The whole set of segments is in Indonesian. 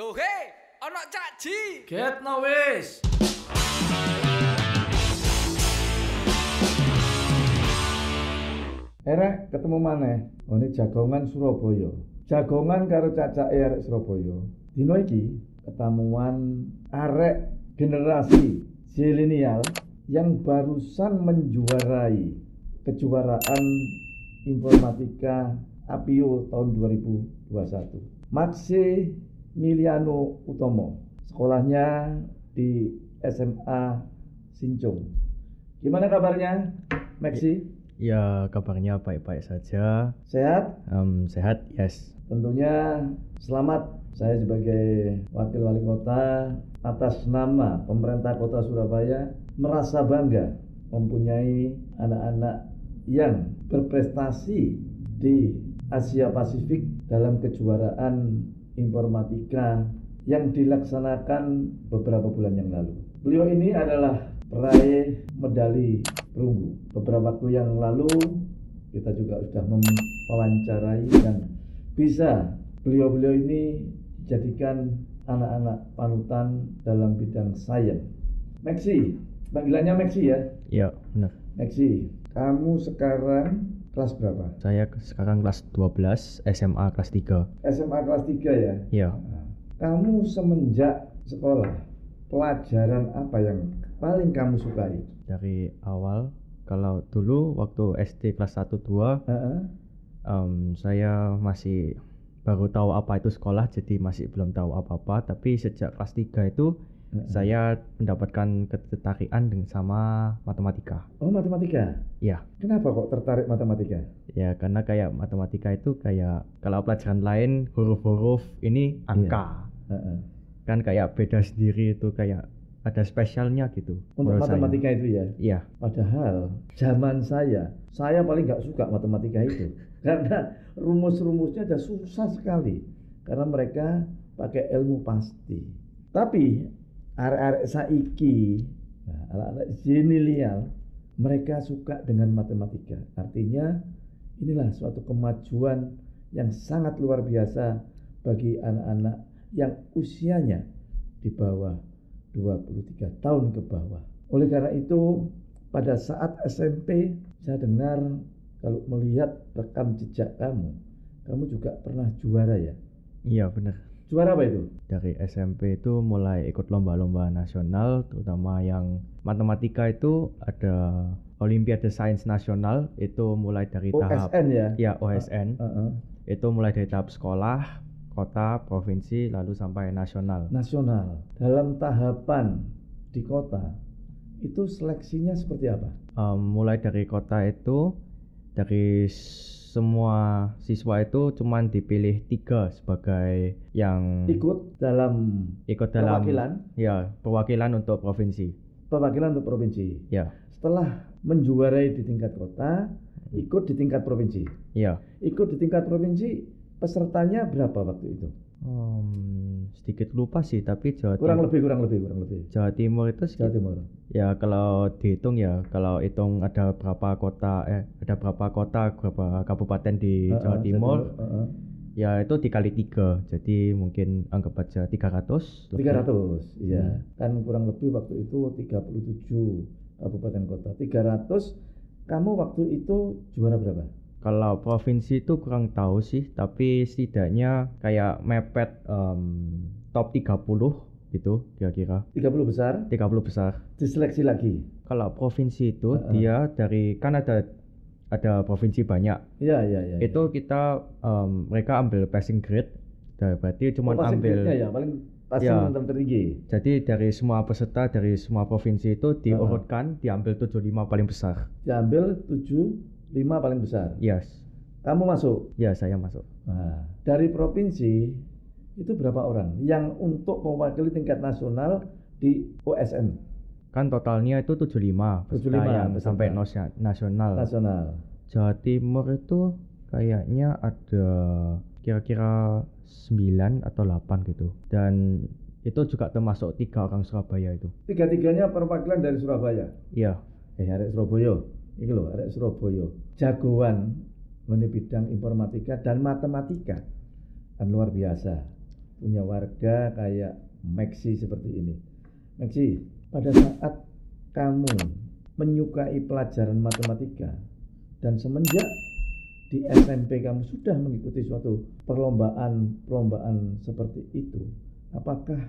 Loh he, caci. caci. Get no wish. Ereh ketemu mana? Oh ini jagongan Surabaya. Jagongan karo caca arek Surabaya. Dino iki ketemuan arek generasi milenial yang barusan menjuarai kejuaraan informatika APIO tahun 2021. Maxi Miliano Utomo. Sekolahnya di SMA Sincung. Gimana kabarnya, Maxi? Ya, kabarnya baik-baik saja. Sehat? Um, sehat, yes. Tentunya selamat saya sebagai wakil wali kota atas nama pemerintah kota Surabaya merasa bangga mempunyai anak-anak yang berprestasi di Asia Pasifik dalam kejuaraan informatika yang dilaksanakan beberapa bulan yang lalu. Beliau ini adalah peraih medali perunggu. Beberapa waktu yang lalu kita juga sudah mewawancarai dan bisa beliau-beliau ini jadikan anak-anak panutan dalam bidang sains. Maxi, panggilannya Maxi ya? Iya, benar. Maxi, kamu sekarang Kelas berapa? Saya sekarang kelas 12, SMA kelas 3. SMA kelas 3 ya? Iya. Nah, kamu semenjak sekolah, pelajaran apa yang paling kamu sukai? Dari awal, kalau dulu waktu SD kelas 1 2, uh -uh. Um, saya masih baru tahu apa itu sekolah jadi masih belum tahu apa-apa, tapi sejak kelas 3 itu hmm. saya mendapatkan ketertarikan dengan sama matematika. Oh, matematika? Ya. Kenapa kok tertarik matematika? Ya, karena kayak matematika itu kayak kalau pelajaran lain huruf-huruf ini angka. Yeah. Iya. Uh -uh. Kan kayak beda sendiri itu kayak ada spesialnya gitu. Untuk matematika saya. itu ya. Iya. Padahal zaman saya, saya paling nggak suka matematika itu karena rumus-rumusnya ada susah sekali karena mereka pakai ilmu pasti. Tapi arek-arek saiki, nah, anak-anak jenilial, mereka suka dengan matematika. Artinya inilah suatu kemajuan yang sangat luar biasa bagi anak-anak yang usianya di bawah 23 tahun ke bawah. Oleh karena itu, pada saat SMP saya dengar kalau melihat rekam jejak kamu, kamu juga pernah juara ya? Iya, benar. Juara apa itu? Dari SMP itu mulai ikut lomba-lomba nasional, terutama yang matematika itu ada Olimpiade Sains Nasional itu mulai dari OSN tahap OSN ya? Ya ah, ah, OSN. Uh, ah. uh, Itu mulai dari tahap sekolah, kota, provinsi, lalu sampai nasional. Nasional. Dalam tahapan di kota itu seleksinya seperti apa? Um, mulai dari kota itu dari semua siswa itu cuma dipilih tiga sebagai yang ikut dalam ikut dalam perwakilan ya perwakilan untuk provinsi perwakilan untuk provinsi ya setelah menjuarai di tingkat kota ikut di tingkat provinsi ya ikut di tingkat provinsi pesertanya berapa waktu itu Hmm, sedikit lupa sih tapi Jawa kurang Timur, lebih kurang lebih kurang lebih Jawa Timur itu Jawa Timur ya kalau dihitung ya kalau hitung ada berapa kota eh ada berapa kota berapa kabupaten di uh, Jawa Timur uh, uh. ya itu dikali tiga jadi mungkin anggap aja 300 lebih. tiga iya hmm. kan kurang lebih waktu itu tiga puluh tujuh kabupaten kota tiga ratus kamu waktu itu juara berapa kalau provinsi itu kurang tahu sih tapi setidaknya kayak mepet um, top 30 gitu kira-kira 30 besar 30 besar diseleksi lagi kalau provinsi itu uh -uh. dia dari kan ada ada provinsi banyak iya iya iya, iya. itu ya. kita um, mereka ambil passing grade berarti cuma oh, ambil ya paling passing ya. tertinggi jadi dari semua peserta dari semua provinsi itu diurutkan uh -huh. diambil 75 paling besar diambil 7 lima paling besar. Yes. Kamu masuk? Ya, saya masuk. Nah, dari provinsi itu berapa orang yang untuk mewakili tingkat nasional di OSN? Kan totalnya itu 75, 75 yang sampai nasional. Nasional. Jawa Timur itu kayaknya ada kira-kira 9 atau 8 gitu. Dan itu juga termasuk tiga orang Surabaya itu. Tiga-tiganya perwakilan dari Surabaya? Iya. Eh, Surabaya. Iki lho arek Surabaya, jagoan ngene bidang informatika dan matematika. Kan luar biasa. Punya warga kayak Maxi seperti ini. Maxi, pada saat kamu menyukai pelajaran matematika dan semenjak di SMP kamu sudah mengikuti suatu perlombaan-perlombaan seperti itu, apakah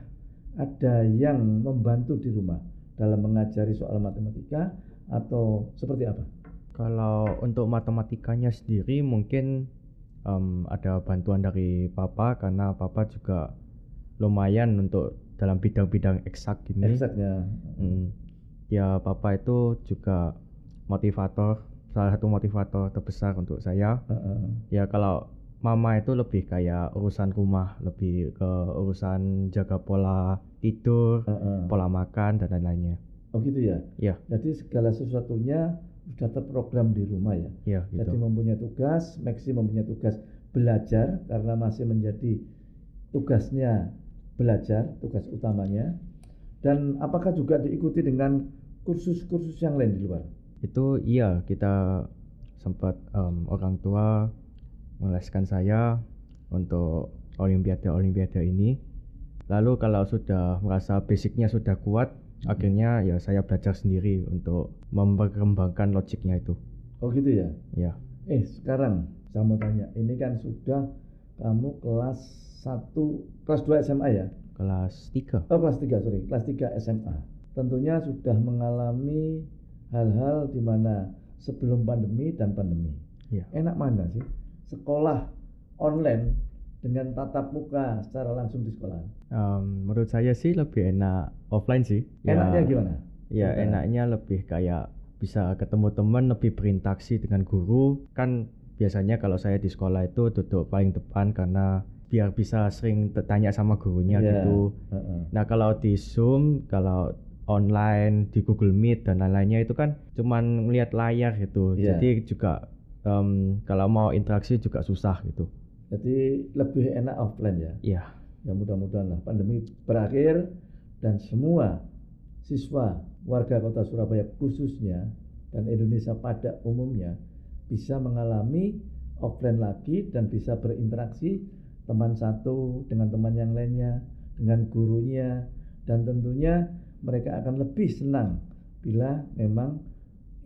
ada yang membantu di rumah dalam mengajari soal matematika atau seperti apa? Kalau untuk matematikanya sendiri mungkin um, ada bantuan dari papa karena papa juga lumayan untuk dalam bidang-bidang eksak gini. Eksaknya. Hmm. Ya papa itu juga motivator, salah satu motivator terbesar untuk saya. Uh -uh. Ya kalau mama itu lebih kayak urusan rumah, lebih ke urusan jaga pola tidur, uh -uh. pola makan dan lain-lainnya. Oh gitu ya. Ya. Jadi segala sesuatunya sudah terprogram di rumah ya. ya gitu. Jadi mempunyai tugas, Maxi mempunyai tugas belajar karena masih menjadi tugasnya belajar, tugas utamanya. Dan apakah juga diikuti dengan kursus-kursus yang lain di luar? Itu iya, kita sempat um, orang tua mengeleskan saya untuk olimpiade-olimpiade ini. Lalu kalau sudah merasa basicnya sudah kuat, akhirnya ya saya belajar sendiri untuk memperkembangkan logiknya itu oh gitu ya ya eh sekarang saya mau tanya ini kan sudah kamu kelas 1 kelas 2 SMA ya kelas 3 oh kelas 3 sorry kelas 3 SMA tentunya sudah mengalami hal-hal di mana sebelum pandemi dan pandemi ya. enak mana sih sekolah online dengan tatap muka secara langsung di sekolah? Um, menurut saya sih lebih enak offline sih. Ya. Enaknya ya, gimana? Ya Cinta. enaknya lebih kayak bisa ketemu teman, lebih berinteraksi dengan guru. Kan biasanya kalau saya di sekolah itu duduk paling depan karena biar bisa sering tanya sama gurunya yeah. gitu. Uh -uh. Nah kalau di Zoom, kalau online di Google Meet dan lain-lainnya itu kan cuman melihat layar gitu. Yeah. Jadi juga um, kalau mau interaksi juga susah gitu. Jadi lebih enak offline ya. Iya. Ya mudah-mudahan lah pandemi berakhir dan semua siswa warga kota Surabaya khususnya dan Indonesia pada umumnya bisa mengalami offline lagi dan bisa berinteraksi teman satu dengan teman yang lainnya, dengan gurunya dan tentunya mereka akan lebih senang bila memang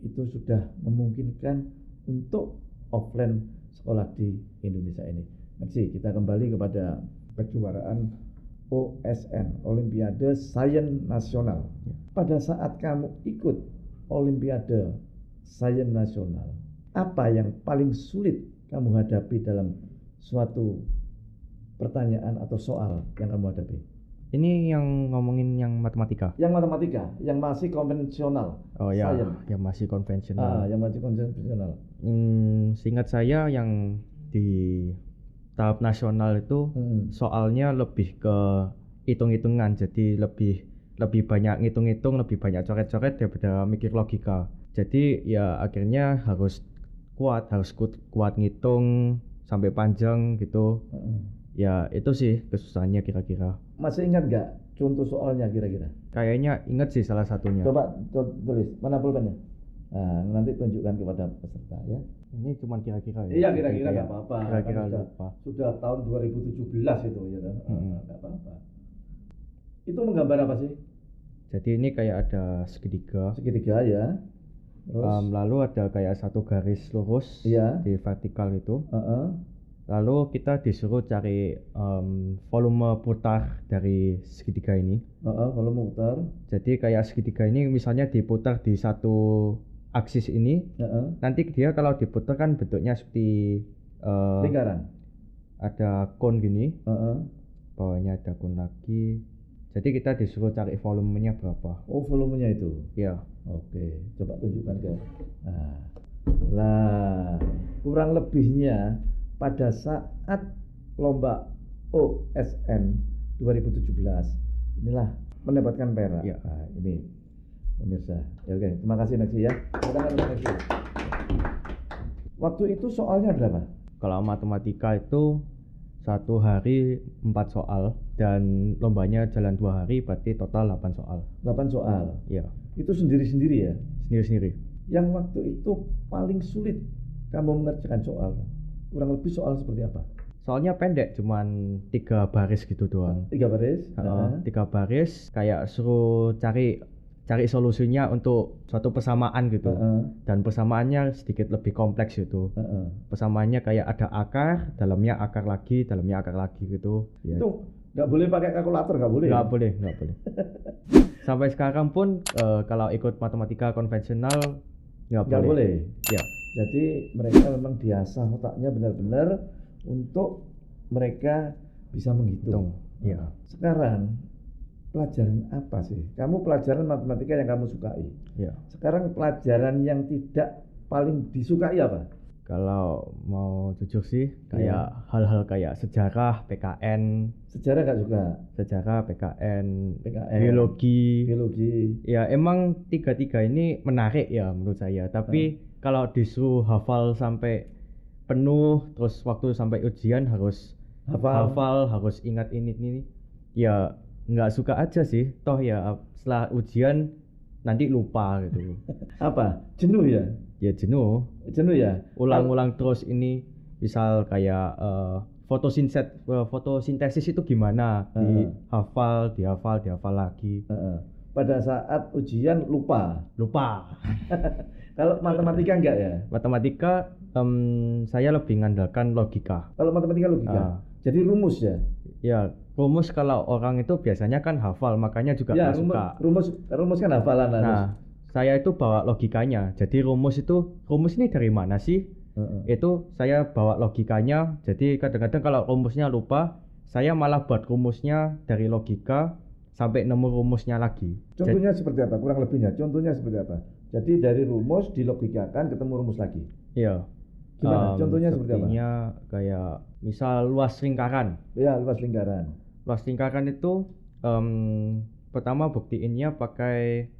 itu sudah memungkinkan untuk offline sekolah di Indonesia ini. Merci, kita kembali kepada kejuaraan OSN, Olimpiade Sains Nasional. Ya. Pada saat kamu ikut Olimpiade Sains Nasional, apa yang paling sulit kamu hadapi dalam suatu pertanyaan atau soal yang kamu hadapi? Ini yang ngomongin yang matematika. Yang matematika, yang masih konvensional. Oh ya, science. yang masih konvensional. Ah, yang masih konvensional. Hmm, seingat saya yang di tahap nasional itu hmm. soalnya lebih ke hitung-hitungan jadi lebih lebih banyak ngitung-ngitung lebih banyak coret-coret daripada mikir logika jadi ya akhirnya harus kuat harus kuat, kuat ngitung sampai panjang gitu hmm. ya itu sih kesusahannya kira-kira masih ingat gak contoh soalnya kira-kira kayaknya ingat sih salah satunya coba tulis mana pulpennya Nah, nanti tunjukkan kepada peserta ya. Ini cuma kira-kira ya. Iya, kira-kira nggak apa-apa. Ya. Kira-kira kan lupa. Sudah, sudah tahun 2017 itu ya, hmm. nggak hmm. apa-apa. Itu menggambar apa sih? Jadi ini kayak ada segitiga. Segitiga ya. Terus. Um, lalu ada kayak satu garis lurus iya. di vertikal itu. Uh -uh. Lalu kita disuruh cari um, volume putar dari segitiga ini. Uh -uh, volume putar. Jadi kayak segitiga ini misalnya diputar di satu aksis ini uh -huh. nanti dia kalau diputar kan bentuknya seperti uh, lingkaran ada kon gini uh -huh. bawahnya ada kon lagi jadi kita disuruh cari volumenya berapa oh volumenya itu ya oke okay. coba tunjukkan ke nah lah kurang lebihnya pada saat lomba OSN 2017 inilah mendapatkan perak ya. nah, ini pemirsa. Ya, Oke, terima kasih Maxi ya. Waktu itu soalnya berapa? Kalau matematika itu satu hari empat soal dan lombanya jalan dua hari berarti total delapan soal. Delapan soal. Iya. Itu sendiri-sendiri ya? Sendiri-sendiri. Yang waktu itu paling sulit kamu mengerjakan soal. Kurang lebih soal seperti apa? soalnya pendek cuman tiga baris gitu doang tiga baris uh-huh. tiga baris kayak suruh cari cari solusinya untuk suatu persamaan gitu uh -uh. dan persamaannya sedikit lebih kompleks gitu uh -uh. persamaannya kayak ada akar dalamnya akar lagi dalamnya akar lagi gitu ya. itu nggak boleh pakai kalkulator nggak boleh ya? nggak ya? boleh nggak boleh sampai sekarang pun uh, kalau ikut matematika konvensional nggak boleh. boleh ya jadi mereka memang biasa otaknya benar-benar untuk mereka bisa menghitung ya. sekarang pelajaran apa sih? Kamu pelajaran matematika yang kamu sukai. Ya. Sekarang pelajaran yang tidak paling disukai apa? Kalau mau jujur sih, iya. kayak hal hal-hal kayak sejarah, PKN. Sejarah gak suka? Sejarah, PKN, PKN biologi. Biologi. Ya emang tiga-tiga ini menarik ya menurut saya. Tapi hmm. kalau disuruh hafal sampai penuh, terus waktu sampai ujian harus hafal, hafal harus ingat ini ini. Ya nggak suka aja sih toh ya setelah ujian nanti lupa gitu apa jenuh ya ya jenuh jenuh ya ulang-ulang terus ini misal kayak uh, eh, fotosintet uh, eh, fotosintesis itu gimana uh. dihafal dihafal dihafal lagi uh. pada saat ujian lupa lupa kalau matematika enggak ya matematika um, saya lebih mengandalkan logika kalau matematika logika uh. jadi rumus ya ya rumus kalau orang itu biasanya kan hafal makanya juga ya, rumus, suka rumus rumus kan hafalan harus. nah saya itu bawa logikanya jadi rumus itu rumus ini dari mana sih uh-uh. itu saya bawa logikanya jadi kadang-kadang kalau rumusnya lupa saya malah buat rumusnya dari logika sampai nemu rumusnya lagi contohnya jadi, seperti apa kurang lebihnya contohnya seperti apa jadi dari rumus di dilogikakan ketemu rumus lagi iya gimana um, contohnya seperti apa kayak misal luas lingkaran iya luas lingkaran Luas lingkaran itu um, pertama buktiinnya pakai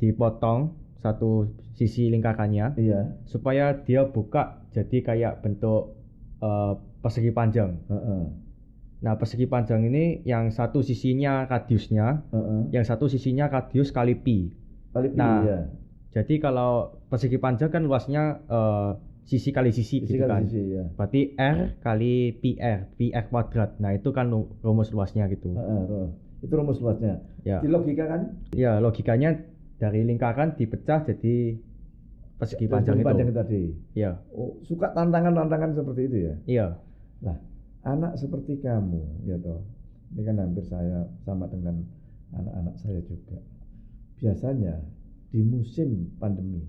dipotong satu sisi lingkarannya. Iya. Supaya dia buka jadi kayak bentuk uh, persegi panjang. Uh -uh. Nah, persegi panjang ini yang satu sisinya radiusnya, uh -uh. yang satu sisinya radius kali pi. Kali pi. Nah, iya. jadi kalau persegi panjang kan luasnya uh, sisi kali sisi, sisi gitu kali kan. Sisi, ya. Berarti R kali PR, PR kuadrat. Nah, itu kan rumus luasnya gitu. Uh, itu rumus luasnya. Ya. Di logika kan? Ya, logikanya dari lingkaran dipecah jadi persegi panjang, itu. panjang itu. tadi. Ya. Oh, suka tantangan-tantangan seperti itu ya? Iya. Nah, anak seperti kamu ya toh. Ini kan hampir saya sama dengan anak-anak saya juga. Biasanya di musim pandemi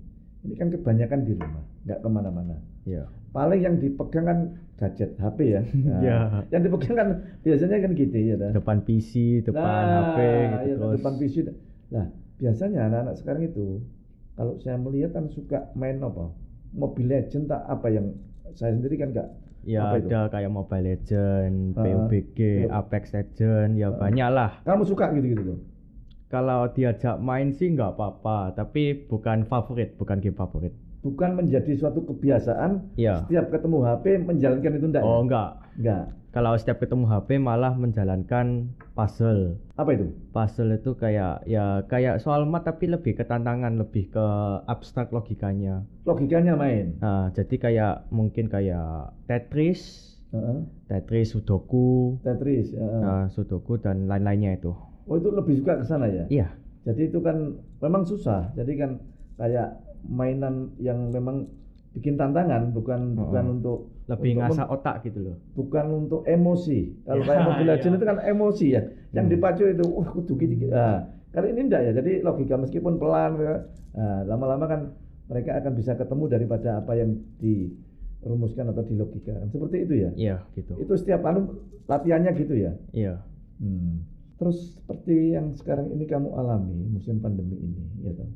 ini kan kebanyakan di rumah, nggak kemana-mana. Ya. Paling yang dipegang kan gadget HP ya. Iya. Nah, ya. Yang dipegang kan biasanya kan gitu ya. Nah. Depan PC, depan nah, HP, gitu ya, terus. Depan PC. Nah biasanya anak-anak sekarang itu kalau saya melihat kan suka main apa Mobile Legend tak apa yang saya sendiri kan nggak ya apa ada itu? kayak Mobile Legend, PUBG, Apex Legend, ya uh, banyak lah. Kamu suka gitu-gitu tuh? -gitu kalau diajak main sih nggak apa-apa, tapi bukan favorit, bukan game favorit. Bukan menjadi suatu kebiasaan. Ya. Setiap ketemu HP menjalankan itu enggak? Ya? Oh enggak. Enggak. Kalau setiap ketemu HP malah menjalankan puzzle. Apa itu? Puzzle itu kayak ya kayak soal mat tapi lebih ke tantangan, lebih ke abstrak logikanya. Logikanya main. Nah, jadi kayak mungkin kayak Tetris, uh -huh. Tetris Sudoku, Tetris, uh -huh. uh, Sudoku dan lain-lainnya itu. Oh itu lebih suka ke sana ya? Iya. Jadi itu kan memang susah. Jadi kan kayak mainan yang memang bikin tantangan bukan oh. bukan untuk lebih untuk ngasah otak gitu loh. Bukan untuk emosi. Kalau ya, kayak mobil iya. itu kan emosi ya. Yang mm. dipacu itu wah kudu gini. Nah, karena ini enggak ya. Jadi logika meskipun pelan lama ya. nah, lama-lama kan mereka akan bisa ketemu daripada apa yang dirumuskan atau dilogikakan. Seperti itu ya. Iya, gitu. Itu setiap anu latihannya gitu ya. Iya. Hmm. Terus seperti yang sekarang ini kamu alami musim pandemi ini, ya toh.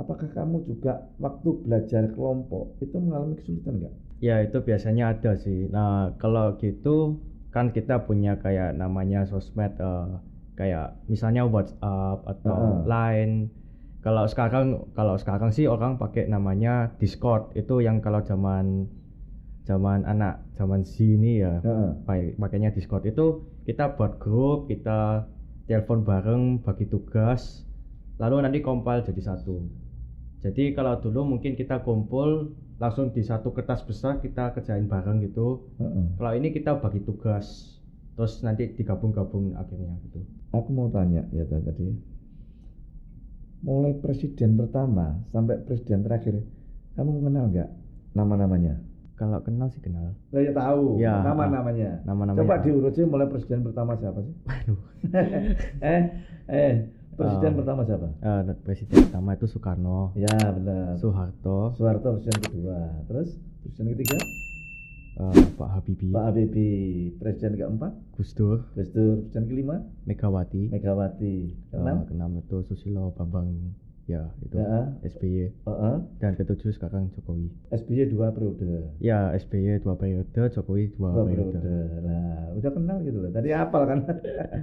Apakah kamu juga waktu belajar kelompok itu mengalami kesulitan nggak? Ya itu biasanya ada sih. Nah kalau gitu kan kita punya kayak namanya sosmed uh, kayak misalnya WhatsApp atau uh. Line. Kalau sekarang kalau sekarang sih orang pakai namanya Discord itu yang kalau zaman zaman anak zaman sini ya uh. pakainya Discord itu kita buat grup kita telepon bareng bagi tugas lalu nanti kompil jadi satu jadi kalau dulu mungkin kita kumpul langsung di satu kertas besar kita kerjain bareng gitu uh -uh. kalau ini kita bagi tugas terus nanti digabung-gabung akhirnya gitu aku mau tanya ya tadi mulai presiden pertama sampai presiden terakhir kamu kenal nggak nama-namanya kalau kenal sih kenal. Lo ya tahu ya, nama namanya. Nama namanya. Coba diurut sih mulai presiden pertama siapa sih? Waduh. eh eh presiden uh, pertama siapa? Uh, presiden pertama itu Soekarno. Ya benar. Soeharto. Soeharto presiden kedua. Terus presiden ketiga? Uh, Pak Habibie. Pak Habibie. Presiden keempat? Gus Dur. Gus Dur. Presiden kelima? Megawati. Megawati. Eh, Kenam? Uh, keenam itu Susilo Bambang Ya, itu ya. SBY. Uh-uh. Dan ketujuh sekarang Jokowi. SBY dua periode. Ya, SBY dua periode, Jokowi dua, dua periode. periode. Nah, udah kenal gitu loh. Tadi apal kan?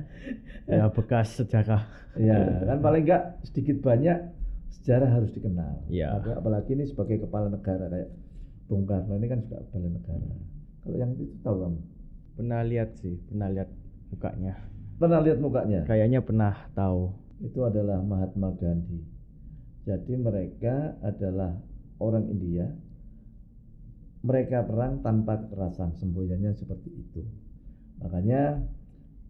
ya, bekas sejarah. ya, kan paling enggak sedikit banyak sejarah harus dikenal. Ya. Apalagi ini sebagai kepala negara kayak Bung Karno ini kan juga kepala negara. Kalau yang itu tahu kamu? Pernah lihat sih, pernah lihat mukanya. Pernah lihat mukanya? Kayaknya pernah tahu. Itu adalah Mahatma Gandhi. Jadi mereka adalah orang India. Mereka perang tanpa kekerasan, semboyannya seperti itu. Makanya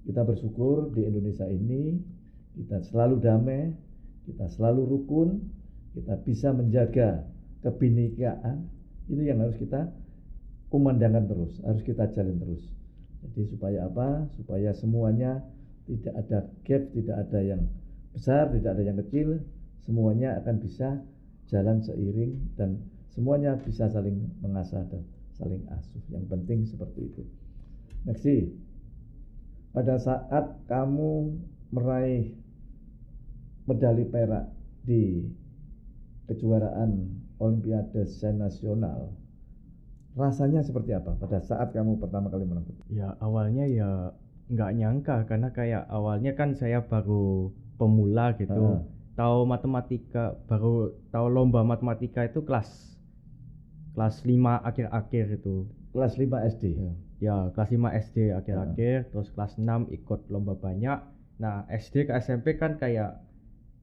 kita bersyukur di Indonesia ini kita selalu damai, kita selalu rukun, kita bisa menjaga kebinekaan. Itu yang harus kita kumandangkan terus, harus kita jalin terus. Jadi supaya apa? Supaya semuanya tidak ada gap, tidak ada yang besar, tidak ada yang kecil, semuanya akan bisa jalan seiring dan semuanya bisa saling mengasah dan saling asuh. Yang penting seperti itu. Nexi pada saat kamu meraih medali perak di kejuaraan Olimpiade Sen Nasional, rasanya seperti apa pada saat kamu pertama kali menang? Ya awalnya ya nggak nyangka karena kayak awalnya kan saya baru pemula gitu. Ah tahu matematika baru tahu lomba matematika itu kelas kelas 5 akhir-akhir itu kelas 5 SD ya, ya kelas 5 SD akhir-akhir ya. terus kelas 6 ikut lomba banyak nah SD ke SMP kan kayak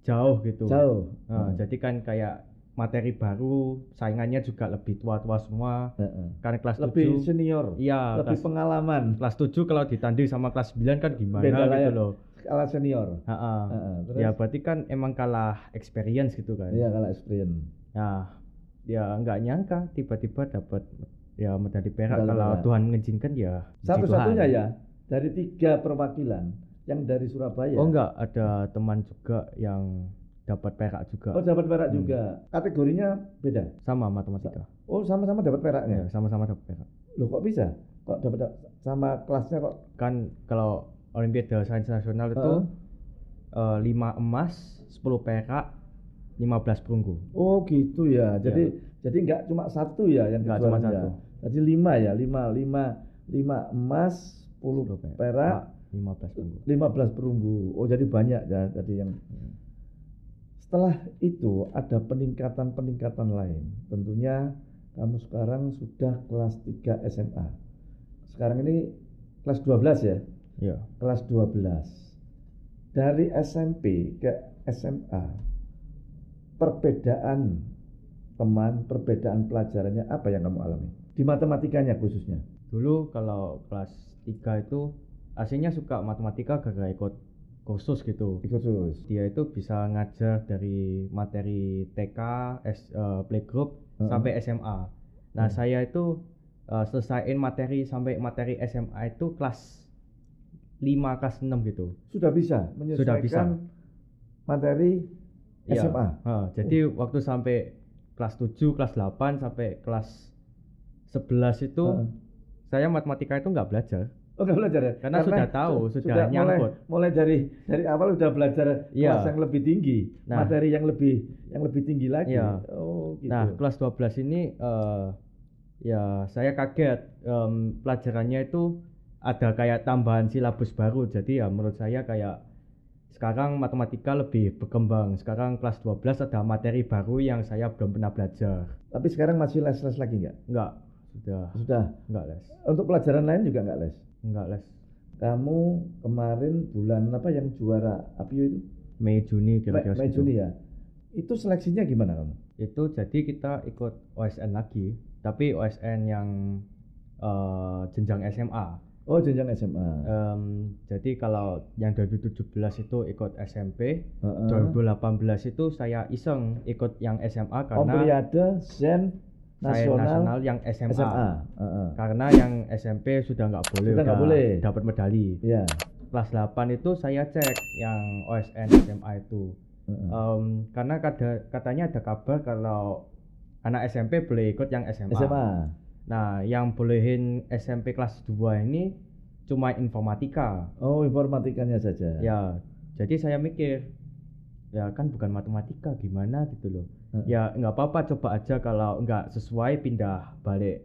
jauh gitu jauh nah, hmm. jadi kan kayak materi baru saingannya juga lebih tua-tua semua ya. kelas lebih 7, senior iya lebih kelas, pengalaman kelas 7 kalau ditanding sama kelas 9 kan gimana Beda gitu loh kalah senior. Ha -ha. Ha -ha. Terus? Ya berarti kan emang kalah experience gitu kan? Iya kalah experience. Nah, ya nggak nyangka tiba-tiba dapat ya medali perak medali kalau ya. Tuhan mengizinkan ya. Satu-satunya ya dari tiga perwakilan yang dari Surabaya. Oh enggak, ada teman juga yang dapat perak juga. Oh, dapat perak hmm. juga. Kategorinya beda. Sama matematika. Oh, sama-sama dapat peraknya. Ya, sama-sama dapat perak. Loh, kok bisa? Kok dapat sama kelasnya kok? Kan kalau Olimpiade Sains Nasional itu uh. Uh, 5 emas, 10 perak, 15 perunggu. Oh gitu ya. Iya. Jadi ya. jadi nggak cuma satu ya yang nggak cuma ya? satu. Jadi 5 ya, 5 5 5 emas, 10 10 perak, perak, 15 perunggu. 15 perunggu. Oh jadi banyak ya jadi yang hmm. setelah itu ada peningkatan-peningkatan lain. Tentunya kamu sekarang sudah kelas 3 SMA. Sekarang ini kelas 12 ya? ya. kelas 12 dari SMP ke SMA perbedaan teman perbedaan pelajarannya apa yang kamu alami di matematikanya khususnya dulu kalau kelas 3 itu aslinya suka matematika gara ikut khusus gitu ikut kursus dia itu bisa ngajar dari materi TK S, uh, playgroup uh sampai SMA nah uh saya itu uh, selesaiin materi sampai materi SMA itu kelas 5 kelas 6 gitu. Sudah bisa menyelesaikan Sudah bisa. materi ya. SMA. Ha, jadi oh. waktu sampai kelas 7, kelas 8 sampai kelas 11 itu ha. saya matematika itu nggak belajar. Oh, enggak belajar ya? Karena, Karena sudah tahu, sudah, sudah nyangkut. Mulai, mulai dari dari awal sudah belajar ya. kelas yang lebih tinggi, nah, materi yang lebih yang lebih tinggi lagi. Ya. Oh, gitu. Nah, kelas 12 ini uh, ya saya kaget um, pelajarannya itu ada kayak tambahan silabus baru jadi ya menurut saya kayak sekarang matematika lebih berkembang sekarang kelas 12 ada materi baru yang saya belum pernah belajar tapi sekarang masih les-les lagi nggak? nggak sudah sudah? nggak les untuk pelajaran lain juga nggak les? nggak les kamu kemarin bulan apa yang juara Apio itu? Mei Juni kira-kira Mei Juni ya itu seleksinya gimana kamu? itu jadi kita ikut OSN lagi tapi OSN yang uh, jenjang SMA Oh, jenjang SMA. Um, jadi kalau yang 2017 itu ikut SMP, uh -uh. 2018 itu saya iseng ikut yang SMA karena Olimpiade Zen nasional, nasional yang SMA. SMA. Uh -uh. Karena yang SMP sudah nggak boleh, sudah boleh dapat medali. Iya. Yeah. Kelas 8 itu saya cek yang OSN SMA itu. Uh -uh. Um, karena kada, katanya ada kabar kalau anak SMP boleh ikut yang SMA. SMA. Nah, yang bolehin SMP kelas 2 ini cuma informatika. Oh, informatikanya saja. Ya, jadi saya mikir ya kan bukan matematika gimana gitu loh. Uh -huh. Ya nggak apa-apa coba aja kalau nggak sesuai pindah balik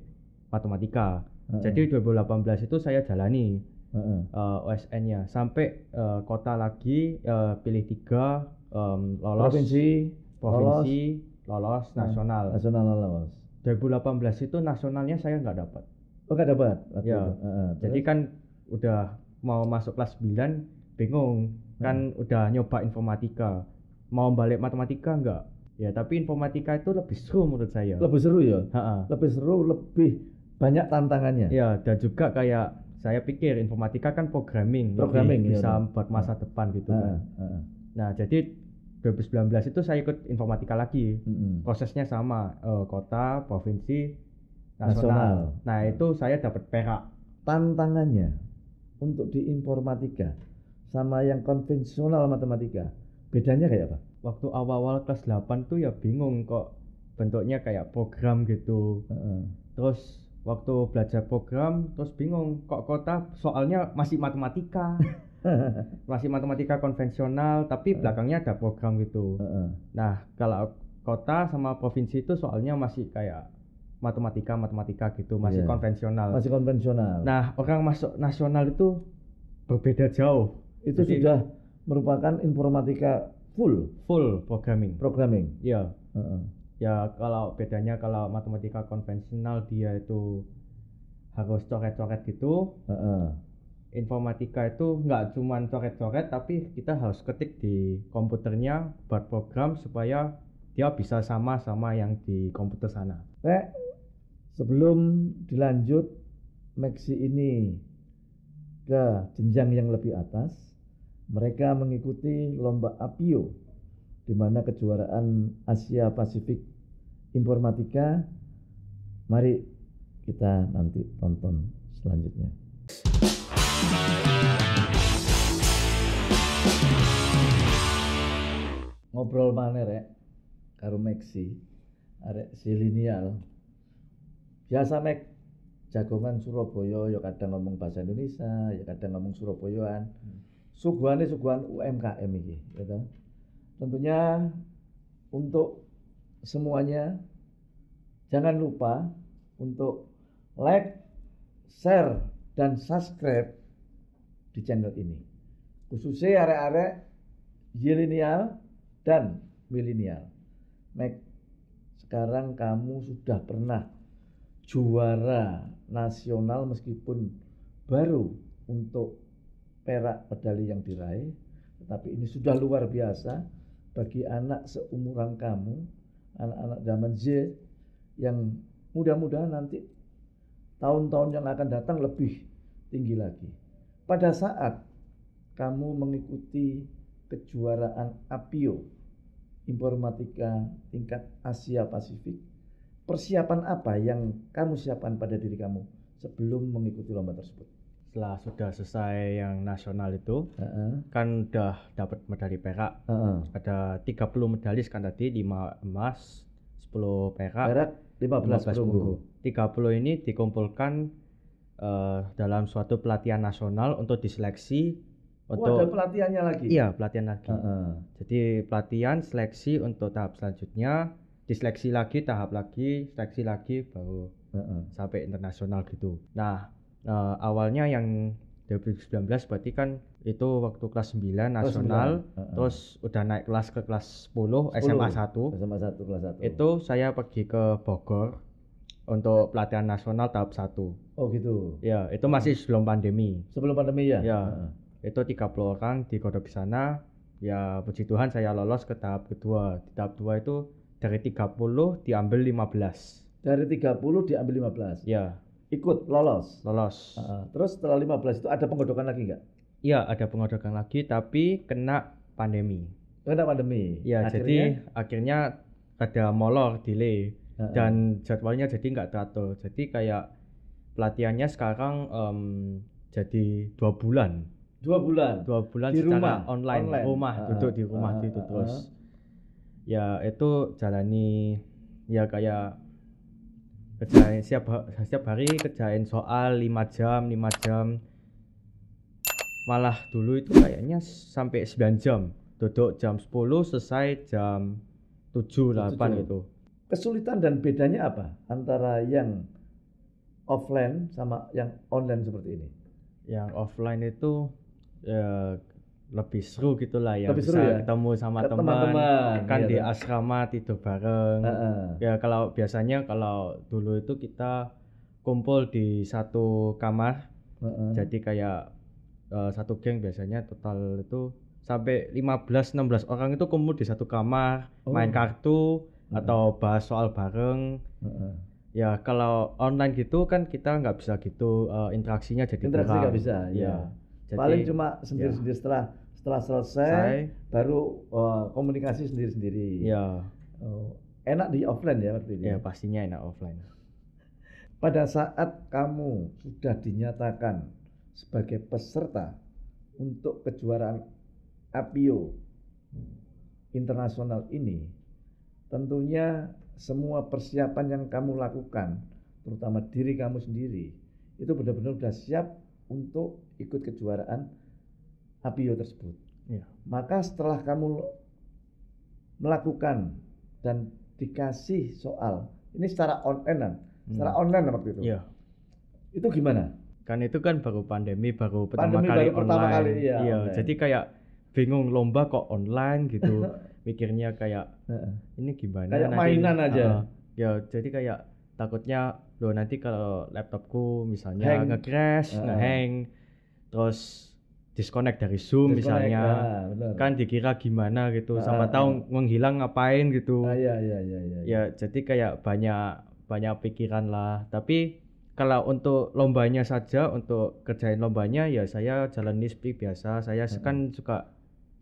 matematika. Uh -huh. Jadi 2018 itu saya jalani uh -huh. Eh, uh, OSN-nya sampai uh, kota lagi uh, pilih tiga um, lolos provinsi provinsi lolos, lolos nah, nasional. Nasional lolos 2018 itu nasionalnya saya nggak dapat. Oh nggak dapat. Ya. Uh, jadi kan udah mau masuk kelas 9 bingung kan hmm. kan udah nyoba informatika mau balik matematika nggak ya tapi informatika itu lebih seru menurut saya lebih seru ya ha -ha. lebih seru lebih banyak tantangannya ya dan juga kayak saya pikir informatika kan programming programming iya, bisa ya. buat masa hmm. depan gitu ha -ha. Kan. Ha -ha. nah jadi 2019 itu saya ikut informatika lagi. Mm-hmm. Prosesnya sama uh, kota, provinsi, nasional. nasional. Nah, itu saya dapat perak. Tantangannya untuk di informatika sama yang konvensional matematika, bedanya kayak apa? Waktu awal-awal kelas 8 tuh ya bingung kok bentuknya kayak program gitu. Mm-hmm. Terus waktu belajar program terus bingung kok kota soalnya masih matematika. masih matematika konvensional tapi belakangnya ada program gitu nah kalau kota sama provinsi itu soalnya masih kayak matematika matematika gitu masih yeah. konvensional masih konvensional nah orang masuk nasional itu berbeda jauh itu Jadi, sudah merupakan informatika full full programming programming ya yeah. uh-uh. ya kalau bedanya kalau matematika konvensional dia itu harus coret-coret gitu uh-uh informatika itu nggak cuma coret-coret tapi kita harus ketik di komputernya buat program supaya dia bisa sama sama yang di komputer sana. Rek, sebelum dilanjut Maxi ini ke jenjang yang lebih atas, mereka mengikuti lomba APIO di mana kejuaraan Asia Pasifik Informatika. Mari kita nanti tonton selanjutnya. Ngobrol mana ya. rek? Karo Maxi, arek silinial. Biasa Mek, jagongan Surabaya ya kadang ngomong bahasa Indonesia, ya kadang ngomong Surabayaan. Hmm. ini suguhan UMKM ini, gitu. Ya Tentunya untuk semuanya jangan lupa untuk like, share dan subscribe di channel ini. Khususnya area-area milenial dan milenial. Mac, sekarang kamu sudah pernah juara nasional meskipun baru untuk perak medali yang diraih, tetapi ini sudah luar biasa bagi anak seumuran kamu, anak-anak zaman Z yang mudah-mudahan nanti tahun-tahun yang akan datang lebih tinggi lagi. Pada saat kamu mengikuti kejuaraan APIO Informatika tingkat Asia Pasifik, persiapan apa yang kamu siapkan pada diri kamu sebelum mengikuti lomba tersebut? Setelah sudah selesai yang nasional itu, uh -uh. kan udah dapat medali perak. Uh -uh. Ada 30 medalis kan tadi, 5 emas, 10 perak. Perak 15, 15 perunggu. 30 ini dikumpulkan uh, dalam suatu pelatihan nasional untuk diseleksi oh, untuk ada pelatihannya lagi. Iya, pelatihan lagi. Uh -huh. Jadi pelatihan seleksi untuk tahap selanjutnya, diseleksi lagi tahap lagi, seleksi lagi baru uh -huh. sampai internasional gitu. Nah, uh, awalnya yang 2019 berarti kan itu waktu kelas 9 nasional, 9. Uh -huh. terus udah naik kelas ke kelas 10, 10 SMA 1. SMA 1 kelas 1. Itu saya pergi ke Bogor untuk pelatihan nasional tahap 1. Oh gitu. Ya, itu masih sebelum pandemi. Sebelum pandemi ya? Ya. Uh. Itu 30 orang kota di sana. Ya, puji Tuhan saya lolos ke tahap kedua. Di tahap 2 itu dari 30 diambil 15. Dari 30 diambil 15. Ya. Ikut lolos. Lolos. Uh, terus setelah 15 itu ada penggodokan lagi nggak? Iya, ada penggodokan lagi tapi kena pandemi. Kena pandemi. Ya, akhirnya? jadi akhirnya ada molor delay dan jadwalnya jadi nggak teratur jadi kayak pelatihannya sekarang um, jadi dua bulan dua bulan dua bulan di secara rumah. online, online. rumah uh duduk di rumah uh itu terus ya itu jalani ya kayak kerjain siap setiap hari kerjain soal lima jam lima jam malah dulu itu kayaknya sampai 9 jam duduk jam 10 selesai jam 7 8 gitu Kesulitan dan bedanya apa antara yang offline sama yang online seperti ini? Yang offline itu ya, lebih seru gitulah ya lebih seru bisa ya? ketemu sama teman teman kan iya di kan? asrama tidur bareng uh -uh. ya kalau biasanya kalau dulu itu kita kumpul di satu kamar uh -uh. jadi kayak uh, satu geng biasanya total itu sampai 15 16 orang itu kumpul di satu kamar oh. main kartu hmm. atau bahas soal bareng hmm. ya kalau online gitu kan kita nggak bisa gitu uh, interaksinya jadi interaksi nggak bisa ya, ya. Jadi, paling cuma ya. sendiri-sendiri ya. setelah setelah selesai baru uh, komunikasi sendiri-sendiri ya oh, enak di offline ya, ya ya pastinya enak offline pada saat kamu sudah dinyatakan sebagai peserta untuk kejuaraan APIO internasional ini Tentunya semua persiapan yang kamu lakukan, terutama diri kamu sendiri, itu benar-benar sudah siap untuk ikut kejuaraan APIO tersebut. Ya. Maka setelah kamu melakukan dan dikasih soal, ini secara online, hmm. secara online waktu itu. Ya. Itu gimana? Kan itu kan baru pandemi, baru pertama pandemi kali baru online. Pertama kali, ya, iya, online. jadi kayak bingung lomba kok online gitu. mikirnya kayak uh, ini gimana kayak nanti, mainan aja uh, ya jadi kayak takutnya lo nanti kalau laptopku misalnya hang. nge-crash, uh, nge-hang terus disconnect dari Zoom disconnect, misalnya uh, kan dikira gimana gitu uh, sama uh, tahu uh, menghilang ngapain gitu uh, iya, iya, iya, iya. ya jadi kayak banyak banyak pikiran lah tapi kalau untuk lombanya saja untuk kerjain lombanya ya saya jalan nispi biasa saya uh, kan suka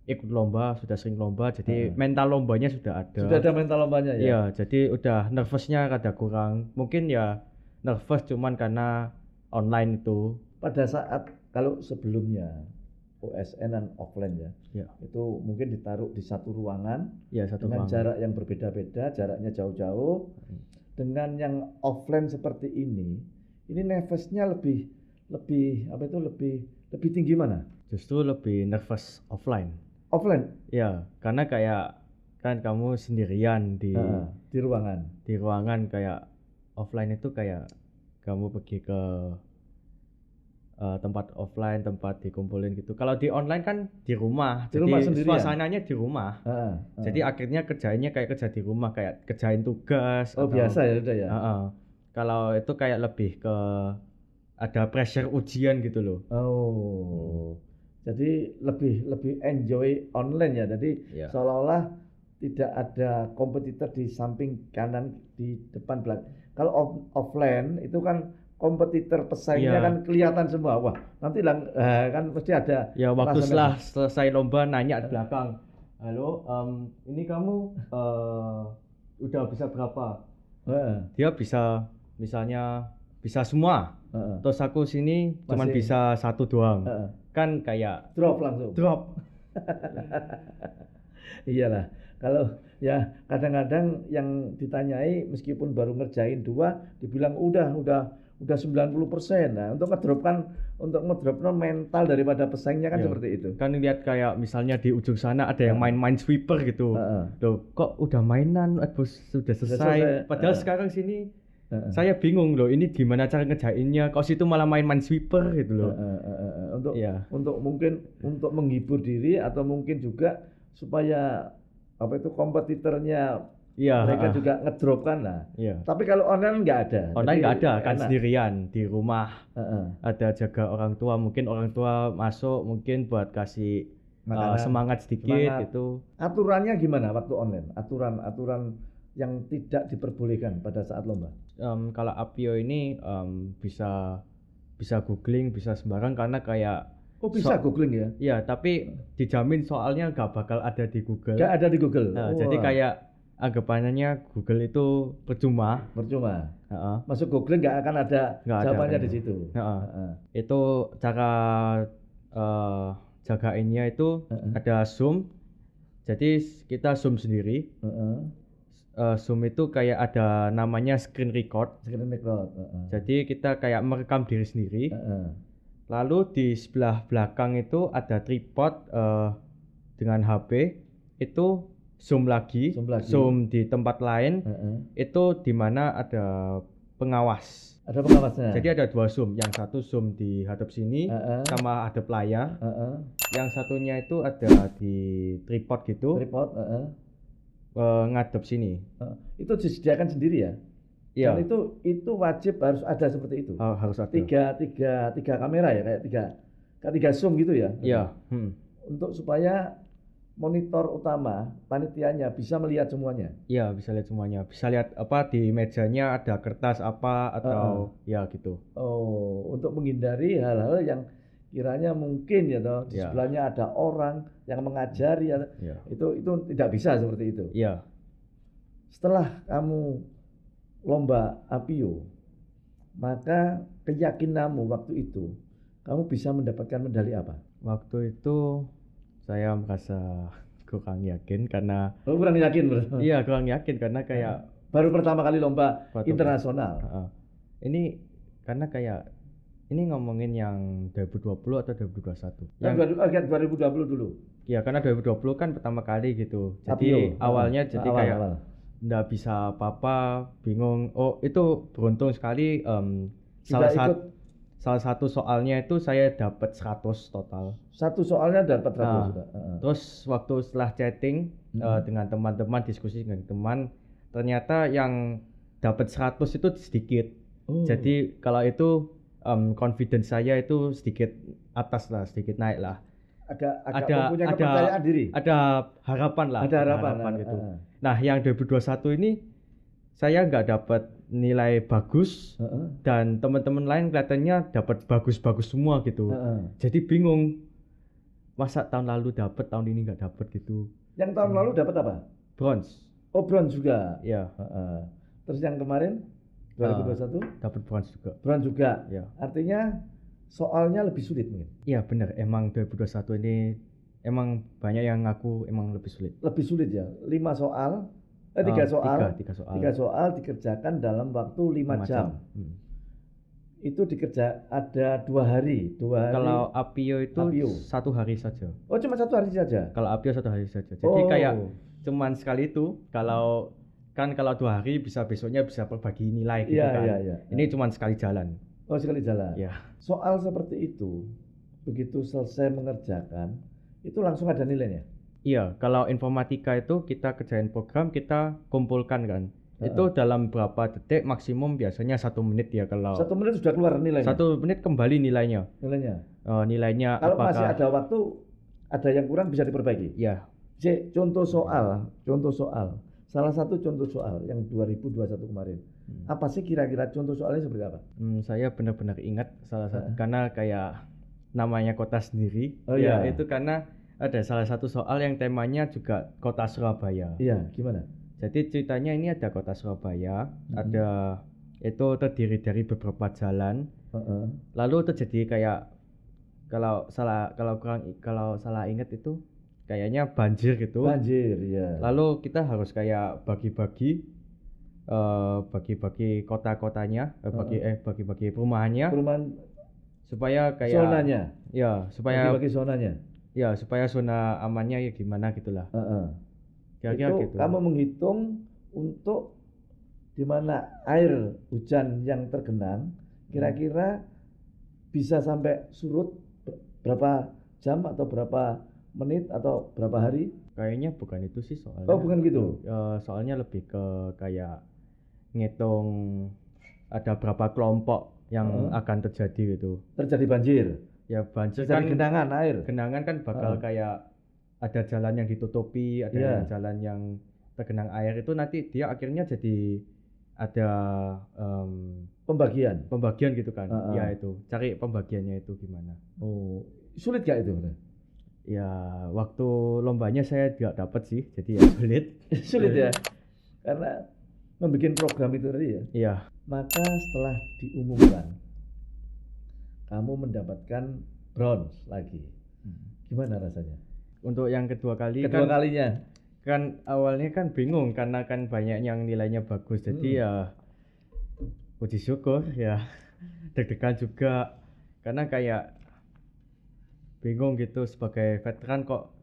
ikut lomba sudah sering lomba jadi hmm. mental lombanya sudah ada sudah ada mental lombanya ya iya jadi udah nervousnya rada kurang mungkin ya nervous cuman karena online itu pada saat kalau sebelumnya OSN dan offline ya, ya. itu mungkin ditaruh di satu ruangan ya, satu dengan ruangan. jarak yang berbeda-beda jaraknya jauh-jauh dengan yang offline seperti ini ini nervousnya lebih lebih apa itu lebih lebih tinggi mana justru lebih nervous offline offline ya karena kayak kan kamu sendirian di uh, di ruangan di ruangan kayak offline itu kayak kamu pergi ke uh, tempat offline tempat dikumpulin gitu kalau di online kan di rumah di jadi rumah sendirian. suasananya di rumah uh, uh. jadi akhirnya kerjanya kayak kerja di rumah kayak kerjain tugas oh atau, biasa ya udah ya uh, uh. kalau itu kayak lebih ke ada pressure ujian gitu loh oh jadi lebih lebih enjoy online ya. Jadi ya. seolah-olah tidak ada kompetitor di samping kanan di depan belakang. Kalau off, offline itu kan kompetitor pesaingnya ya. kan kelihatan semua. Wah, nanti lang, eh, kan pasti ada. Ya baguslah selesai lomba nanya di belakang. Halo, um, ini kamu uh, udah bisa berapa? Dia bisa misalnya bisa semua. Uh -uh. Terus aku sini Masih. bisa satu doang. Uh -uh. Kan kayak drop langsung. Drop. Iyalah. Kalau ya kadang-kadang yang ditanyai meskipun baru ngerjain dua dibilang udah udah udah 90%. Nah, untuk ngedrop kan untuk ngedrop no mental daripada pesaingnya kan yeah. seperti itu. Kan lihat kayak misalnya di ujung sana ada yang main main sweeper gitu. Uh -uh. Loh, kok udah mainan, bos sudah selesai. Sudah selesai. Padahal uh -uh. sekarang sini saya bingung loh, ini gimana cara ngejainnya? Kok situ malah main main sweeper gitu loh. Uh, uh, uh, uh. Untuk yeah. untuk mungkin untuk menghibur diri atau mungkin juga supaya apa itu kompetitornya Iya. Mereka uh, juga ngedropkan lah. Iya. Tapi kalau online nggak ada. Online nggak ada, kan enak. sendirian di rumah. Uh -uh. Ada jaga orang tua, mungkin orang tua masuk, mungkin buat kasih uh, semangat sedikit semangat. itu. Aturannya gimana waktu online? Aturan-aturan yang tidak diperbolehkan pada saat lomba um, kalau Apio ini um, bisa bisa googling bisa sembarang karena kayak Oh bisa so, googling ya? Iya, tapi dijamin soalnya gak bakal ada di Google. Gak ada di Google. Nah, oh. Jadi kayak anggapannya Google itu percuma. Percuma. Uh -uh. Masuk Google nggak akan ada gak jawabannya ada, kan? di situ. Uh -uh. Uh -uh. Itu cara uh, jagainnya itu uh -uh. ada Zoom. Jadi kita Zoom sendiri. Uh -uh uh, Zoom itu kayak ada namanya screen record. Screen record. Uh -uh. Jadi kita kayak merekam diri sendiri. Uh -uh. Lalu di sebelah belakang itu ada tripod uh, dengan HP itu zoom lagi, zoom lagi, zoom di tempat lain. Uh -uh. Itu di mana ada pengawas. Ada pengawasnya. Jadi ada dua zoom, yang satu zoom di hadap sini uh -uh. sama ada layar. Uh -uh. Yang satunya itu ada di tripod gitu. Tripod. Uh -uh uh, ngadep sini. itu disediakan sendiri ya? Iya. Dan itu itu wajib harus ada seperti itu. Oh, harus ada. Tiga tiga tiga kamera ya kayak tiga kayak tiga zoom gitu ya. Iya. Hmm. Untuk supaya monitor utama panitianya bisa melihat semuanya. Iya, bisa lihat semuanya. Bisa lihat apa di mejanya ada kertas apa atau uh, uh. ya gitu. Oh, untuk menghindari hal-hal yang kiranya mungkin ya toh di yeah. sebelahnya ada orang yang mengajari ya. ya itu itu tidak bisa seperti itu yeah. setelah kamu lomba apio maka keyakinanmu waktu itu kamu bisa mendapatkan medali apa waktu itu saya merasa kurang yakin karena oh, kurang yakin bro. iya kurang yakin karena kayak baru pertama kali lomba internasional ini karena kayak ini ngomongin yang 2020 atau 2021? Yang, yang 2020 eh, dulu. Iya, karena 2020 kan pertama kali gitu. Jadi Apio. awalnya eh, jadi awal, kayak nggak bisa apa-apa, bingung. Oh, itu beruntung sekali um, salah satu salah satu soalnya itu saya dapat 100 total. Satu soalnya dapat 100 nah, juga. Terus waktu setelah chatting hmm. uh, dengan teman-teman, diskusi dengan teman, ternyata yang dapat 100 itu sedikit. Oh. Jadi kalau itu um, confidence saya itu sedikit atas lah, sedikit naik lah. Ada ada punya kepercayaan ada, diri. Ada harapan lah. Ada harapan, harapan nah, gitu. Uh. Nah, yang 2021 ini saya nggak dapat nilai bagus uh -uh. dan teman-teman lain kelihatannya dapat bagus-bagus semua gitu. Uh -uh. Jadi bingung masa tahun lalu dapat tahun ini nggak dapat gitu. Yang tahun uh. lalu dapat apa? Bronze. Oh bronze juga. Ya. Uh -uh. Terus yang kemarin? 2021 eh, dapat bronze juga. Bronze juga. Ya. Artinya soalnya lebih sulit mungkin. Iya benar. Emang 2021 ini emang banyak yang ngaku emang lebih sulit. Lebih sulit ya. lima soal, eh, tiga eh, soal. tiga tiga soal. tiga soal dikerjakan dalam waktu lima lima jam. jam. Hmm. Itu dikerja ada dua hari, dua hari. Kalau apio itu apio. satu hari saja. Oh cuma satu hari saja. Kalau apio satu hari saja. Jadi oh. kayak cuman sekali itu. Kalau kan kalau dua hari bisa besoknya bisa berbagi nilai gitu ya, kan. Ya, ya, Ini ya. cuma sekali jalan. Oh sekali jalan. Ya. Soal seperti itu begitu selesai mengerjakan itu langsung ada nilainya. Iya, kalau informatika itu kita kerjain program kita kumpulkan kan. Itu dalam berapa detik maksimum biasanya satu menit ya kalau. Satu menit sudah keluar nilainya. Satu menit kembali nilainya. Nilainya. Uh, nilainya. Kalau apakah... masih ada waktu ada yang kurang bisa diperbaiki. Iya. C, contoh soal, contoh soal Salah satu contoh soal yang 2021 kemarin. Hmm. Apa sih kira-kira contoh soalnya seperti apa? Hmm, saya benar-benar ingat salah satu uh. karena kayak namanya kota sendiri. Oh ya, iya. itu karena ada salah satu soal yang temanya juga kota Surabaya. Iya, gimana? Jadi ceritanya ini ada kota Surabaya, hmm. ada itu terdiri dari beberapa jalan. Uh -uh. Lalu terjadi kayak kalau salah kalau kurang kalau salah ingat itu kayaknya banjir gitu. Banjir, ya. Lalu kita harus kayak bagi-bagi uh, bagi-bagi kota-kotanya, eh bagi uh -huh. eh bagi-bagi perumahannya. Perumahan supaya kayak zonanya. Ya, supaya bagi-bagi zonanya. Ya, supaya zona amannya ya gimana gitulah. Uh -uh. Kira-kira gitu. Kamu menghitung untuk di mana air hujan yang tergenang kira-kira bisa sampai surut berapa jam atau berapa menit atau berapa hari? Kayaknya bukan itu sih soalnya. Oh, bukan gitu. Uh, soalnya lebih ke kayak ngitung ada berapa kelompok yang hmm. akan terjadi gitu. Terjadi banjir. Ya banjir terjadi kan genangan air. Genangan kan bakal hmm. kayak ada jalan yang ditutupi, ada yeah. jalan yang tergenang air itu nanti dia akhirnya jadi ada um, pembagian. Pembagian gitu kan. Uh -uh. Ya itu. Cari pembagiannya itu gimana. Oh, sulit gak itu? ya waktu lombanya saya tidak dapat sih jadi ya sulit sulit ya karena membuat program itu tadi ya iya maka setelah diumumkan kamu mendapatkan bronze lagi hmm. gimana rasanya untuk yang kedua kali kedua kan, kalinya kan awalnya kan bingung karena kan banyak yang nilainya bagus jadi hmm. ya puji syukur ya deg-degan juga karena kayak bingung gitu sebagai veteran kok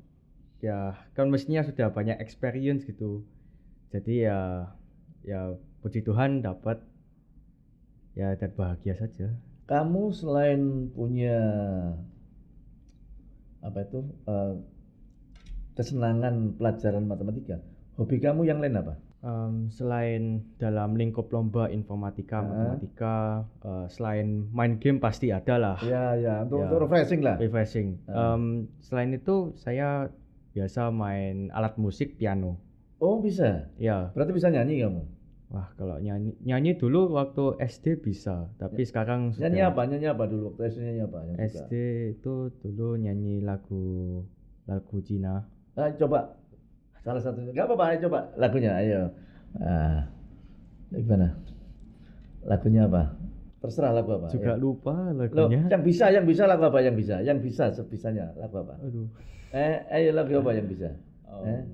ya kan mestinya sudah banyak experience gitu jadi ya ya puji Tuhan dapat ya dan bahagia saja kamu selain punya apa itu uh, kesenangan pelajaran matematika hobi kamu yang lain apa um, selain dalam lingkup lomba informatika, uh matematika, uh, selain main game pasti ada lah. ya ya, untuk, ya, untuk refreshing lah. Refreshing. Uh um, selain itu saya biasa main alat musik piano. Oh, bisa. Ya. Berarti bisa nyanyi kamu? Wah, kalau nyanyi nyanyi dulu waktu SD bisa, tapi ya. sekarang sudah Nyanyi apa? Nyanyi apa dulu waktu SD nyanyi apa? Yang SD juga. itu dulu nyanyi lagu lagu Cina. Nah, coba Salah satu. Gak apa-apa, ayo coba lagunya. Ayo. Ah, gimana? Lagunya apa? Terserah lagu apa. Juga ya. lupa lagunya. Loh, yang bisa, yang bisa lagu apa yang bisa? Yang bisa sebisanya lagu apa? Aduh. Eh, ayo eh, lagu apa yang bisa? Oh. Eh?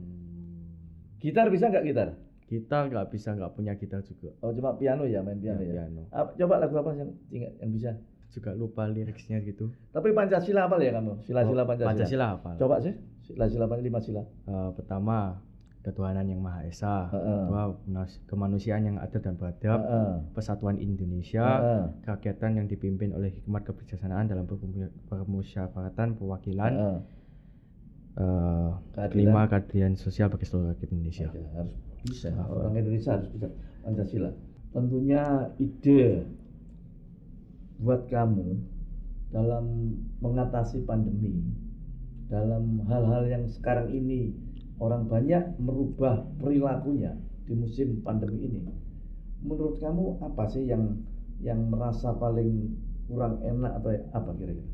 Gitar bisa nggak gitar? Gitar nggak bisa, nggak punya gitar juga. Oh, cuma piano ya, main piano ya. ya. Piano. Apa, coba lagu apa yang yang bisa? juga lupa liriknya gitu. Tapi Pancasila apa ya kamu? Sila-sila oh, Pancasila. Pancasila apa? Coba sih. Sila-sila lima sila. Uh, pertama, ketuhanan yang maha esa, uh, uh. Kedua, kemanusiaan yang adil dan beradab, uh, uh. persatuan Indonesia, uh, uh. kegiatan yang dipimpin oleh hikmat kebijaksanaan dalam permusyawaratan perwakilan. Uh, uh. Uh, kelima lima keadilan sosial bagi seluruh rakyat Indonesia. Oke, harus bisa. Orang Indonesia harus bisa Pancasila. Tentunya ide buat kamu dalam mengatasi pandemi dalam hal-hal yang sekarang ini orang banyak merubah perilakunya di musim pandemi ini menurut kamu apa sih yang yang merasa paling kurang enak atau apa kira-kira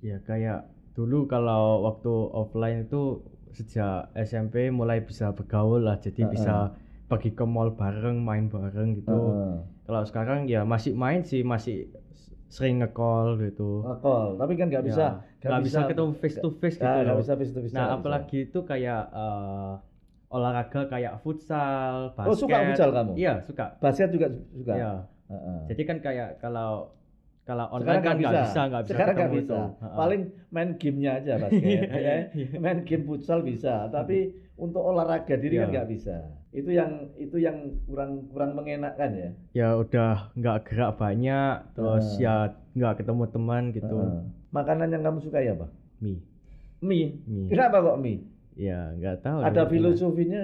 ya kayak dulu kalau waktu offline itu sejak SMP mulai bisa bergaul lah jadi uh -uh. bisa pergi ke mall bareng main bareng gitu uh -uh. kalau sekarang ya masih main sih masih sering ngecall call gitu. nge tapi kan nggak ya, bisa ya, gak bisa, bisa ketemu face to face gitu. bisa face to face. Nah, apalagi bisa. itu kayak uh, olahraga kayak futsal, basket. Oh, suka futsal kamu? Iya, suka. Basket juga suka. Iya. Uh -uh. Jadi kan kayak kalau kalau online sekarang kan nggak bisa nggak bisa, bisa bisa paling main gamenya aja pasti. Iya, ya iya. main game futsal bisa tapi untuk olahraga diri ya. kan iya. nggak bisa itu yang itu yang kurang kurang mengenakkan ya ya udah nggak gerak banyak terus uh. ya nggak ketemu teman gitu uh. makanan yang kamu suka ya pak mie mie, mie. kenapa kok mie ya nggak tahu ada ya, filosofinya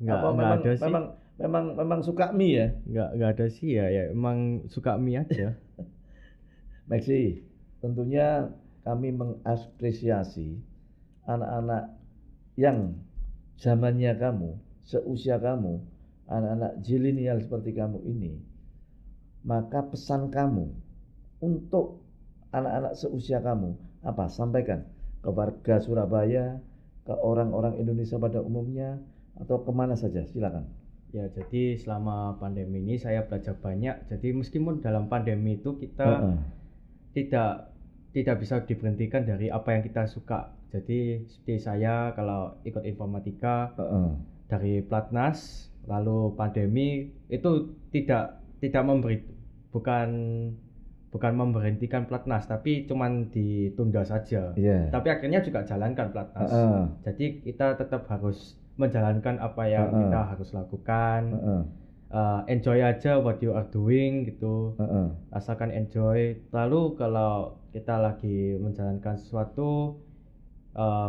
nggak apa nggak memang, ada sih memang memang memang suka mie ya nggak nggak ada sih ya ya emang suka mie aja Maxi, tentunya kami mengapresiasi anak-anak yang zamannya kamu, seusia kamu, anak-anak jilinial seperti kamu ini, maka pesan kamu untuk anak-anak seusia kamu apa? Sampaikan ke warga Surabaya, ke orang-orang Indonesia pada umumnya, atau kemana saja, silakan. Ya, jadi selama pandemi ini saya belajar banyak. Jadi meskipun dalam pandemi itu kita uh -uh tidak tidak bisa diberhentikan dari apa yang kita suka. Jadi seperti saya kalau ikut informatika uh -uh. dari Platnas lalu pandemi itu tidak tidak memberi bukan bukan memberhentikan platnas tapi cuman ditunda saja. Yeah. Tapi akhirnya juga jalankan platnas. Uh -uh. Jadi kita tetap harus menjalankan apa yang uh -uh. kita harus lakukan. Uh -uh uh, enjoy aja what you are doing gitu uh -uh. asalkan enjoy lalu kalau kita lagi menjalankan sesuatu uh,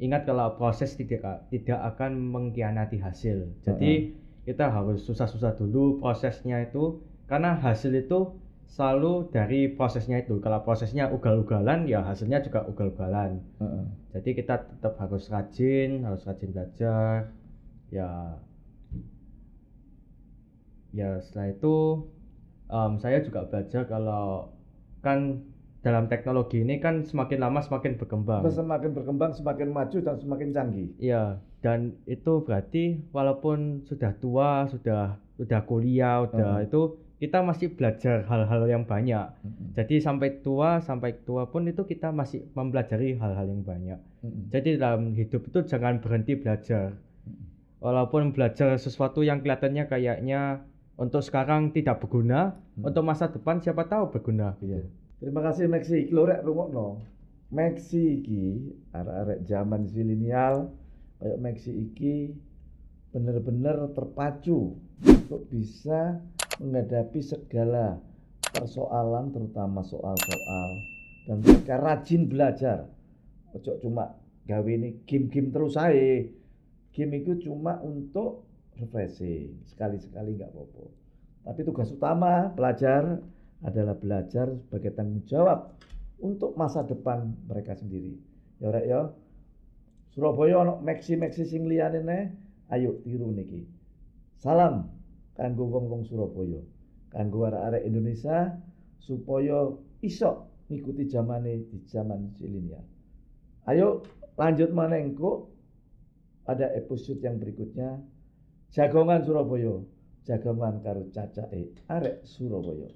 ingat kalau proses tidak tidak akan mengkhianati hasil jadi uh -uh. kita harus susah-susah dulu prosesnya itu karena hasil itu selalu dari prosesnya itu kalau prosesnya ugal-ugalan ya hasilnya juga ugal-ugalan uh -uh. jadi kita tetap harus rajin harus rajin belajar ya ya setelah itu um, saya juga belajar kalau kan dalam teknologi ini kan semakin lama semakin berkembang. Semakin berkembang, semakin maju dan semakin canggih. ya dan itu berarti walaupun sudah tua, sudah sudah kuliah, sudah hmm. itu kita masih belajar hal-hal yang banyak. Hmm. Jadi sampai tua, sampai tua pun itu kita masih mempelajari hal-hal yang banyak. Hmm. Jadi dalam hidup itu jangan berhenti belajar. Hmm. Walaupun belajar sesuatu yang kelihatannya kayaknya untuk sekarang tidak berguna, hmm. untuk masa depan siapa tahu berguna gitu. iya. Terima kasih Maxi. Iki rek no. Maxi iki arek-arek zaman silinial, kayak Maxi iki bener-bener terpacu untuk bisa menghadapi segala persoalan terutama soal-soal dan mereka rajin belajar. Ojo cuma gawe ini game-game terus saya Game itu cuma untuk refreshing sekali-sekali nggak -sekali apa tapi tugas utama pelajar adalah belajar sebagai tanggung jawab untuk masa depan mereka sendiri ya rek ya Surabaya ono meksi-meksi sing liyane ayo tiru niki salam kanggo wong-wong Surabaya kanggo arek-arek Indonesia supaya iso ngikuti zamane di zaman silinia ayo lanjut manengku pada episode yang berikutnya jagongan Surabaya, jagongan karo cacake arek Surabaya.